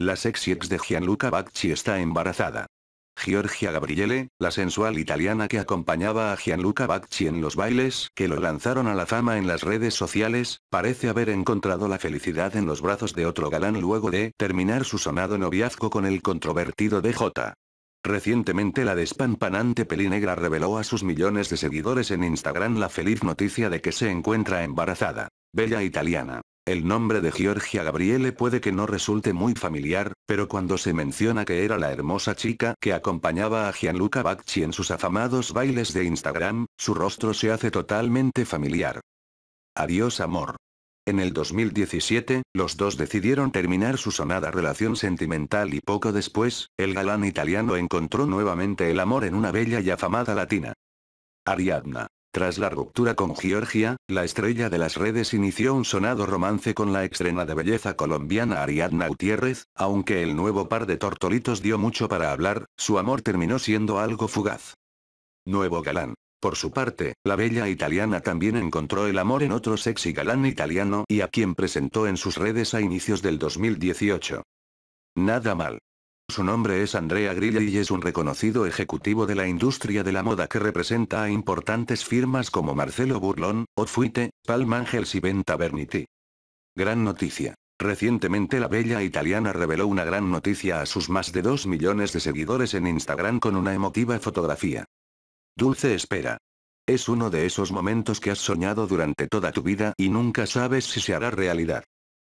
La sexy ex de Gianluca Bacci está embarazada. Giorgia Gabriele, la sensual italiana que acompañaba a Gianluca Bacci en los bailes que lo lanzaron a la fama en las redes sociales, parece haber encontrado la felicidad en los brazos de otro galán luego de terminar su sonado noviazgo con el controvertido DJ. Recientemente la despampanante pelinegra reveló a sus millones de seguidores en Instagram la feliz noticia de que se encuentra embarazada. Bella italiana. El nombre de Giorgia Gabriele puede que no resulte muy familiar, pero cuando se menciona que era la hermosa chica que acompañaba a Gianluca Bacci en sus afamados bailes de Instagram, su rostro se hace totalmente familiar. Adiós amor. En el 2017, los dos decidieron terminar su sonada relación sentimental y poco después, el galán italiano encontró nuevamente el amor en una bella y afamada latina. Ariadna. Tras la ruptura con Georgia, la estrella de las redes inició un sonado romance con la extrema de belleza colombiana Ariadna Gutiérrez, aunque el nuevo par de tortolitos dio mucho para hablar, su amor terminó siendo algo fugaz. Nuevo galán. Por su parte, la bella italiana también encontró el amor en otro sexy galán italiano y a quien presentó en sus redes a inicios del 2018. Nada mal. Su nombre es Andrea Grille y es un reconocido ejecutivo de la industria de la moda que representa a importantes firmas como Marcelo Burlón, Otfuite, Palm Angels y Ben Berniti. Gran noticia. Recientemente la bella italiana reveló una gran noticia a sus más de 2 millones de seguidores en Instagram con una emotiva fotografía. Dulce espera. Es uno de esos momentos que has soñado durante toda tu vida y nunca sabes si se hará realidad.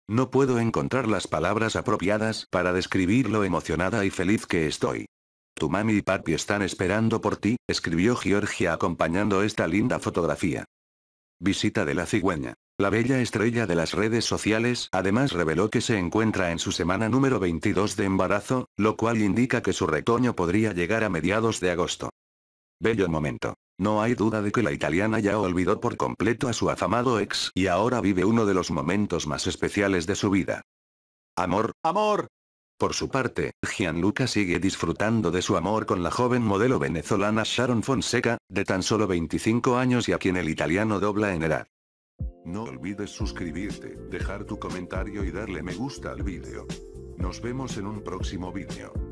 No puedo encontrar las palabras apropiadas para describir lo emocionada y feliz que estoy. Tu mami y papi están esperando por ti, escribió Georgia acompañando esta linda fotografía. Visita de la cigüeña. La bella estrella de las redes sociales además reveló que se encuentra en su semana número 22 de embarazo, lo cual indica que su retoño podría llegar a mediados de agosto. Bello momento. No hay duda de que la italiana ya olvidó por completo a su afamado ex y ahora vive uno de los momentos más especiales de su vida. Amor, amor. Por su parte, Gianluca sigue disfrutando de su amor con la joven modelo venezolana Sharon Fonseca, de tan solo 25 años y a quien el italiano dobla en edad. No olvides suscribirte, dejar tu comentario y darle me gusta al vídeo. Nos vemos en un próximo vídeo.